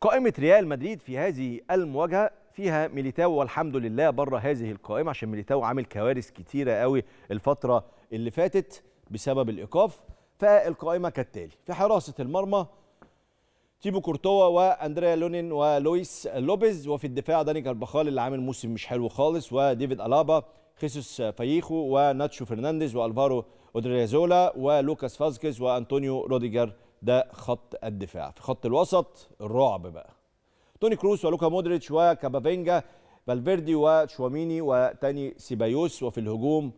قائمة ريال مدريد في هذه المواجهة فيها ميليتاو والحمد لله بره هذه القائمة عشان ميليتاو عامل كوارث كتيرة قوي الفترة اللي فاتت بسبب الإيقاف فالقائمة كالتالي في حراسة المرمى تيبو كورتوا واندريا لونين ولويس لوبيز وفي الدفاع داني كارباخال اللي عامل موسم مش حلو خالص وديفيد الابا خيسوس فايخو وناتشو فرنانديز والفارو اودريازولا ولوكاس فازكيز وانطونيو روديجر ده خط الدفاع في خط الوسط الرعب بقى توني كروس ولوكا مودريتش وكابافينجا فالفيردي وشواميني وتاني سيبايوس وفي الهجوم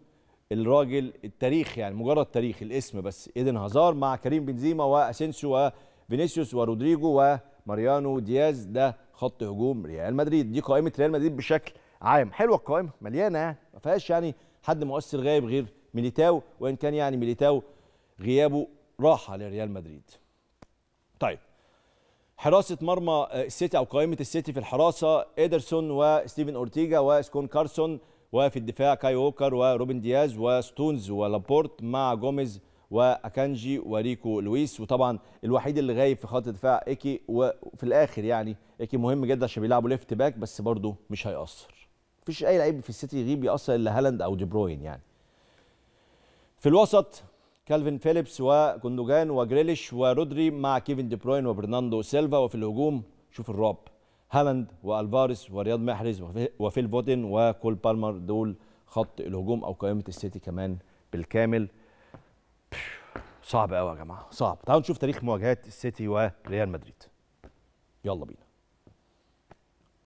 الراجل التاريخ يعني مجرد تاريخ الاسم بس ايدن هازار مع كريم بنزيما واسينسيو وفينيسيوس ورودريجو وماريانو دياز ده خط هجوم ريال مدريد دي قائمه ريال مدريد بشكل عام حلوه القائمه مليانه يعني ما فيهاش يعني حد مؤثر غايب غير ميليتاو وان كان يعني ميليتاو غيابه راحه لريال مدريد طيب حراسه مرمى آه، السيتي او قائمه السيتي في الحراسه إيدرسون وستيفن اورتيجا وسكون كارسون وفي الدفاع كاي ووكر وروبن دياز وستونز ولابورت مع جوميز واكانجي وريكو لويس وطبعا الوحيد اللي غايب في خط الدفاع ايكي وفي الاخر يعني ايكي مهم جدا عشان بيلعبوا ليفت باك بس برضه مش هيأثر مفيش اي لعيب في السيتي يغيب يأثر الا هالاند او دي بروين يعني في الوسط كالفين فيليبس وجندوجان وجريليش ورودري مع كيفن دي بروين وبرناندو سيلفا وفي الهجوم شوف الرعب هالاند والفارس ورياض محرز وفيل فودن وكول بالمر دول خط الهجوم او قائمه السيتي كمان بالكامل صعب قوي يا جماعه صعب تعالوا نشوف تاريخ مواجهات السيتي وريال مدريد يلا بينا